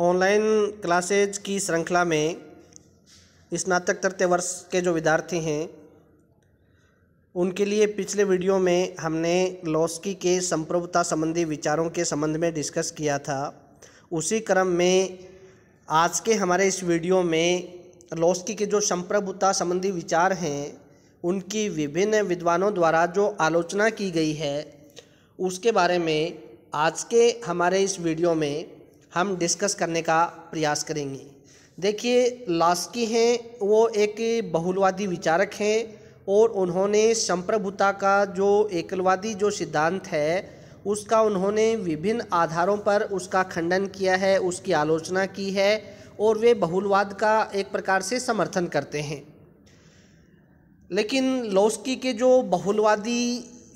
online classes की श्रृंखला में स्नातक तृतीय वर्ष के जो विद्यार्थी हैं उनके लिए पिछले वीडियो में हमने लॉस्की के संप्रभुता संबंधी विचारों के संबंध में डिस्कस किया था उसी क्रम में आज के हमारे इस वीडियो में लॉस्की के जो संप्रभुता संबंधी विचार हैं उनकी विभिन्न विद्वानों द्वारा जो आलोचना की गई है उसके बारे में आज के हमारे इस वीडियो में हम डिस्कस करने का प्रयास करेंगे देखिए लास्की हैं वो एक बहुलवादी विचारक हैं और उन्होंने संप्रभुता का जो एकलवादी जो सिद्धांत है उसका उन्होंने विभिन्न आधारों पर उसका खंडन किया है उसकी आलोचना की है और वे बहुलवाद का एक प्रकार से समर्थन करते हैं लेकिन लोस्की के जो बहुलवादी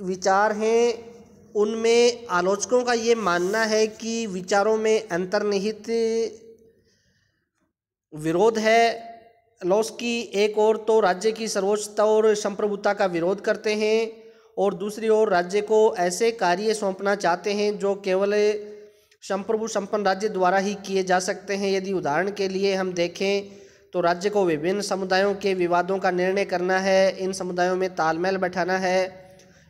विचार हैं उनमें आलोचकों का ये मानना है कि विचारों में अंतर्निहित विरोध है की एक ओर तो राज्य की सर्वोच्चता और संप्रभुता का विरोध करते हैं और दूसरी ओर राज्य को ऐसे कार्य सौंपना चाहते हैं जो केवल संप्रभु संपन्न राज्य द्वारा ही किए जा सकते हैं यदि उदाहरण के लिए हम देखें तो राज्य को विभिन्न समुदायों के विवादों का निर्णय करना है इन समुदायों में तालमेल बैठाना है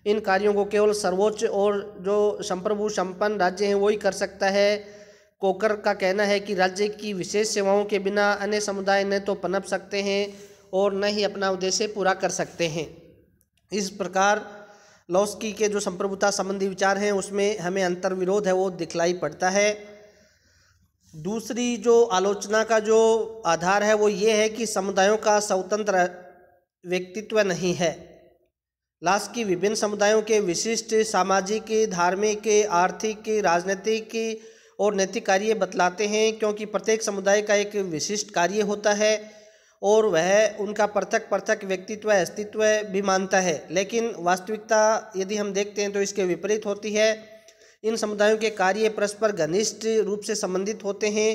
इन कार्यों को केवल सर्वोच्च और जो संप्रभु संपन्न राज्य हैं वही कर सकता है कोकर का कहना है कि राज्य की विशेष सेवाओं के बिना अन्य समुदाय न तो पनप सकते हैं और न ही अपना उद्देश्य पूरा कर सकते हैं इस प्रकार लॉस्की के जो संप्रभुता संबंधी विचार हैं उसमें हमें अंतर्विरोध है वो दिखलाई पड़ता है दूसरी जो आलोचना का जो आधार है वो ये है कि समुदायों का स्वतंत्र व्यक्तित्व नहीं है लाश की विभिन्न समुदायों के विशिष्ट सामाजिक धार्मिक आर्थिक राजनीतिक और नैतिक कार्य बतलाते हैं क्योंकि प्रत्येक समुदाय का एक विशिष्ट कार्य होता है और वह उनका पृथक पृथक व्यक्तित्व अस्तित्व भी मानता है लेकिन वास्तविकता यदि हम देखते हैं तो इसके विपरीत होती है इन समुदायों के कार्य परस्पर घनिष्ठ रूप से संबंधित होते हैं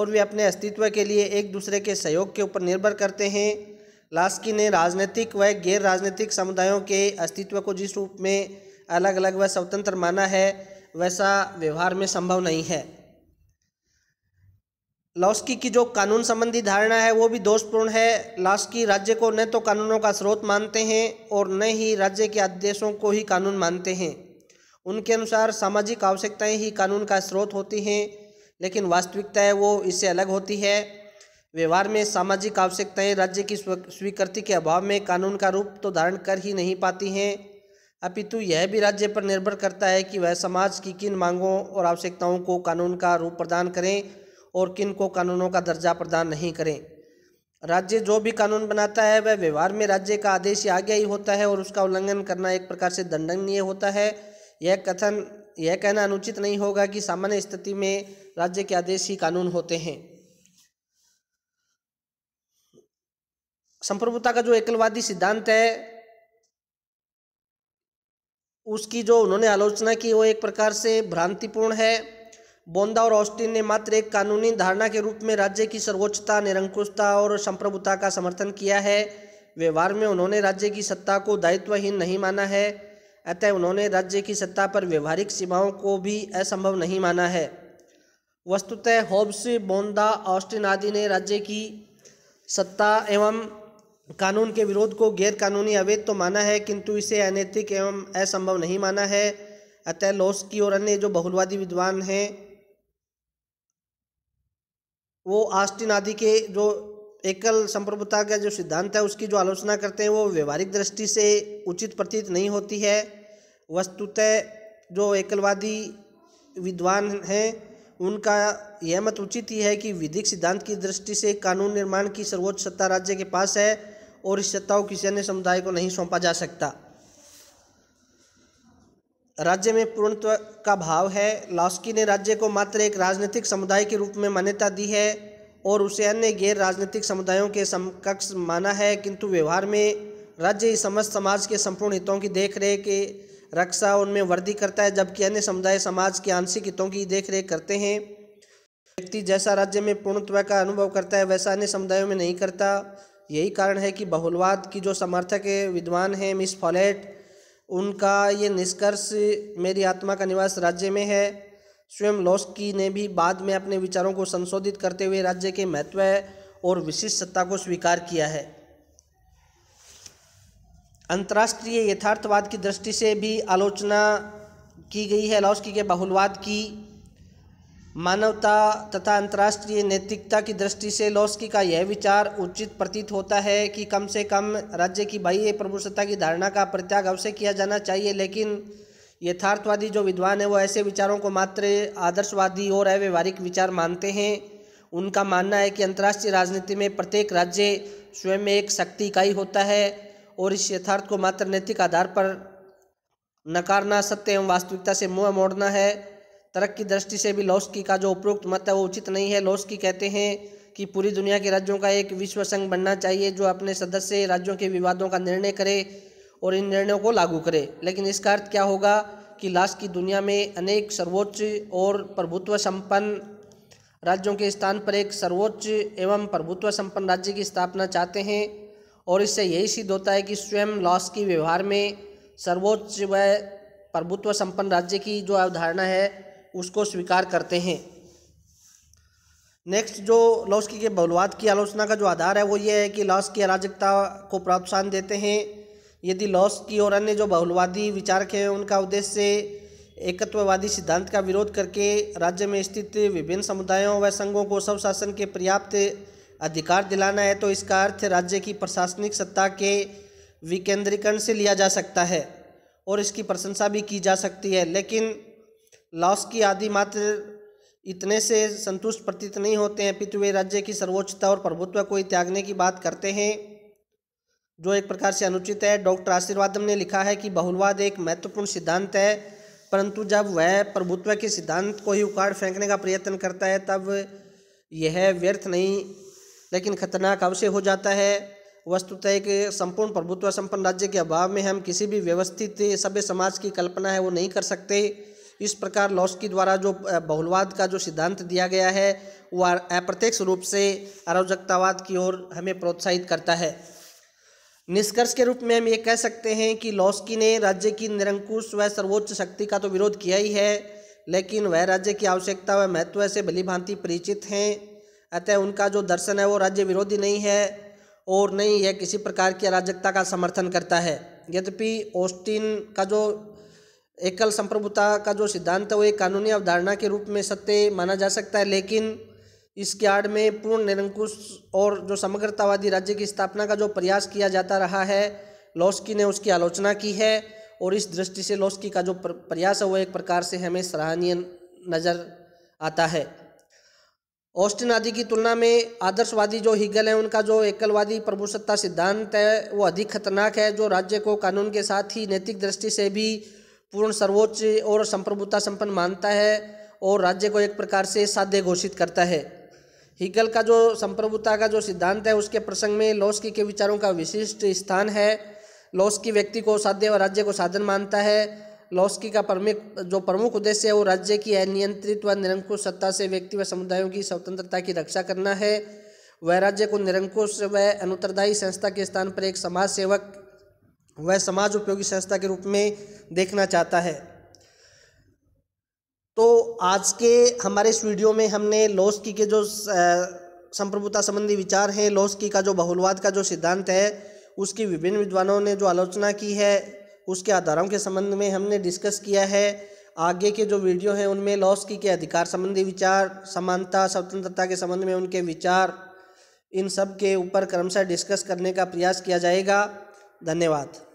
और वे अपने अस्तित्व के लिए एक दूसरे के सहयोग के ऊपर निर्भर करते हैं लास्की ने राजनीतिक व गैर राजनीतिक समुदायों के अस्तित्व को जिस रूप में अलग अलग व स्वतंत्र माना है वैसा व्यवहार में संभव नहीं है लास्की की जो कानून संबंधी धारणा है वो भी दोषपूर्ण है लास्की राज्य को न तो कानूनों का स्रोत मानते हैं और न ही राज्य के आदेशों को ही कानून मानते हैं उनके अनुसार सामाजिक आवश्यकताएं ही कानून का स्रोत होती हैं लेकिन वास्तविकता है वो इससे अलग होती है व्यवहार में सामाजिक आवश्यकताएं राज्य की स्वीकृति के अभाव में कानून का रूप तो धारण कर ही नहीं पाती हैं अपितु यह भी राज्य पर निर्भर करता है कि वह समाज की किन मांगों और आवश्यकताओं को कानून का रूप प्रदान करें और किन को कानूनों का दर्जा प्रदान नहीं करें राज्य जो भी कानून बनाता है वह व्यवहार में राज्य का आदेश या आज्ञा ही होता है और उसका उल्लंघन करना एक प्रकार से दंडनीय होता है यह कथन यह कहना अनुचित नहीं होगा कि सामान्य स्थिति में राज्य के आदेश ही कानून होते हैं संप्रभुता का जो एकलवादी सिद्धांत है उसकी जो उन्होंने आलोचना की वो एक प्रकार से भ्रांतिपूर्ण है बोंदा और ऑस्टिन ने मात्र एक कानूनी धारणा के रूप में राज्य की सर्वोच्चता निरंकुशता और संप्रभुता का समर्थन किया है व्यवहार में उन्होंने राज्य की सत्ता को दायित्वहीन नहीं माना है अतः उन्होंने राज्य की सत्ता पर व्यवहारिक सीमाओं को भी असंभव नहीं माना है वस्तुतः होब्स बोंदा ऑस्टिन आदि ने राज्य की सत्ता एवं कानून के विरोध को गैर कानूनी अवैध तो माना है किंतु इसे अनैतिक एवं असंभव नहीं माना है अतः की और अन्य जो बहुलवादी विद्वान हैं वो आस्टिन आदि के जो एकल संप्रभुता का जो सिद्धांत है उसकी जो आलोचना करते हैं वो व्यवहारिक दृष्टि से उचित प्रतीत नहीं होती है वस्तुतः जो एकलवादी विद्वान हैं उनका यह मत उचित ही है कि विधिक सिद्धांत की दृष्टि से कानून निर्माण की सर्वोच्च सत्ता राज्य के पास है और इस सत्ताओं किसी अन्य समुदाय को नहीं सौंपा जा सकता राज्य में पूर्णत्व का भाव है लास्की ने राज्य को मात्र एक राजनीतिक समुदाय के रूप में मान्यता दी है और उसे अन्य गैर राजनीतिक समुदायों के समकक्ष माना है किंतु व्यवहार में राज्य इस समस्त समाज के संपूर्ण हितों की देख के रक्षा उनमें वृद्धि करता है जबकि अन्य समुदाय समाज के आंशिक हितों की देख रेख करते हैं व्यक्ति जैसा राज्य में पूर्णत्व का अनुभव करता है वैसा अन्य समुदायों में नहीं करता यही कारण है कि बहुलवाद की जो समर्थक विद्वान हैं मिस फॉलेट उनका ये निष्कर्ष मेरी आत्मा का निवास राज्य में है स्वयं लोस्की ने भी बाद में अपने विचारों को संशोधित करते हुए राज्य के महत्व और विशिष्ट सत्ता को स्वीकार किया है अंतर्राष्ट्रीय यथार्थवाद की दृष्टि से भी आलोचना की गई है लॉस्की के बहुलवाद की मानवता तथा अंतर्राष्ट्रीय नैतिकता की दृष्टि से लॉस्की का यह विचार उचित प्रतीत होता है कि कम से कम राज्य की बाह्य प्रभुसत्ता की धारणा का प्रत्याग अवश्य किया जाना चाहिए लेकिन यथार्थवादी जो विद्वान है वो ऐसे विचारों को मात्र आदर्शवादी और अव्यवहारिक विचार मानते हैं उनका मानना है कि अंतर्राष्ट्रीय राजनीति में प्रत्येक राज्य स्वयं एक शक्ति इकाई होता है और इस यथार्थ को मात्र नैतिक आधार पर नकारना सत्य एवं वास्तविकता से मुँह मोड़ना है तरक्की की दृष्टि से भी लौस्की का जो उपयुक्त मत है वो उचित नहीं है लौस्की कहते हैं कि पूरी दुनिया के राज्यों का एक विश्व संघ बनना चाहिए जो अपने सदस्य राज्यों के विवादों का निर्णय करे और इन निर्णयों को लागू करे लेकिन इसका अर्थ क्या होगा कि लाश की दुनिया में अनेक सर्वोच्च और प्रभुत्व संपन्न राज्यों के स्थान पर एक सर्वोच्च एवं प्रभुत्व संपन्न राज्य की स्थापना चाहते हैं और इससे यही सिद्ध होता है कि स्वयं लॉस की व्यवहार में सर्वोच्च व प्रभुत्व संपन्न राज्य की जो अवधारणा है उसको स्वीकार करते हैं नेक्स्ट जो लॉस्की के बहुलवाद की आलोचना का जो आधार है वो ये है कि लॉस की अराजकता को प्रोत्साहन देते हैं यदि लॉस की और अन्य जो बहुलवादी विचारक हैं उनका उद्देश्य एकत्ववादी सिद्धांत का विरोध करके राज्य में स्थित विभिन्न समुदायों व संघों को सब शासन के पर्याप्त अधिकार दिलाना है तो इसका अर्थ राज्य की प्रशासनिक सत्ता के विकेंद्रीकरण से लिया जा सकता है और इसकी प्रशंसा भी की जा सकती है लेकिन लॉस की आदि मात्र इतने से संतुष्ट प्रतीत नहीं होते हैं पितु वे राज्य की सर्वोच्चता और प्रभुत्व को ही त्यागने की बात करते हैं जो एक प्रकार से अनुचित है डॉक्टर आशीर्वादम ने लिखा है कि बहुलवाद एक महत्वपूर्ण सिद्धांत है परंतु जब वह प्रभुत्व के सिद्धांत को ही उखाड़ फेंकने का प्रयत्न करता है तब यह व्यर्थ नहीं लेकिन खतरनाक अवश्य हो जाता है वस्तुतः एक संपूर्ण प्रभुत्व संपन्न राज्य के अभाव में हम किसी भी व्यवस्थित सभ्य समाज की कल्पना है वो नहीं कर सकते इस प्रकार लॉस्की द्वारा जो बहुलवाद का जो सिद्धांत दिया गया है वह अप्रत्यक्ष रूप से अराजकतावाद की ओर हमें प्रोत्साहित करता है निष्कर्ष के रूप में हम ये कह सकते हैं कि लॉस्की ने राज्य की निरंकुश व सर्वोच्च शक्ति का तो विरोध किया ही है लेकिन वह राज्य की आवश्यकता व महत्व से भलीभांति परिचित हैं अतः उनका जो दर्शन है वो राज्य विरोधी नहीं है और नहीं यह किसी प्रकार की अराजकता का समर्थन करता है यद्यपि ऑस्टिन का जो एकल संप्रभुता का जो सिद्धांत है वो एक कानूनी अवधारणा के रूप में सत्य माना जा सकता है लेकिन इसके आड़ में पूर्ण निरंकुश और जो समग्रतावादी राज्य की स्थापना का जो प्रयास किया जाता रहा है लॉस्की ने उसकी आलोचना की है और इस दृष्टि से लॉस्की का जो प्रयास है वो एक प्रकार से हमें सराहनीय नज़र आता है ऑस्टिन आदि की तुलना में आदर्शवादी जो हिगल है उनका जो एकलवादी प्रभुसत्ता सिद्धांत है वो अधिक खतरनाक है जो राज्य को कानून के साथ ही नैतिक दृष्टि से भी पूर्ण सर्वोच्च और संप्रभुता संपन्न मानता है और राज्य को एक प्रकार से साध्य घोषित करता है हीगल का जो संप्रभुता का जो सिद्धांत है उसके प्रसंग में लोस्की के विचारों का विशिष्ट स्थान है लोस्की व्यक्ति को साध्य और राज्य को साधन मानता है लॉस्की का प्रमुख जो प्रमुख उद्देश्य है वो राज्य की अनियंत्रित व निरंकुश सत्ता से व्यक्ति व समुदायों की स्वतंत्रता की रक्षा करना है वह राज्य को निरंकुश व अनुत्तरदायी संस्था के स्थान पर एक समाज सेवक वह समाज उपयोगी संस्था के रूप में देखना चाहता है तो आज के हमारे इस वीडियो में हमने की के जो संप्रभुता संबंधी विचार हैं की का जो बहुलवाद का जो सिद्धांत है उसकी विभिन्न विद्वानों ने जो आलोचना की है उसके आधारों के संबंध में हमने डिस्कस किया है आगे के जो वीडियो हैं उनमें की के अधिकार संबंधी विचार समानता स्वतंत्रता के संबंध में उनके विचार इन सब के ऊपर क्रमशः डिस्कस करने का प्रयास किया जाएगा धन्यवाद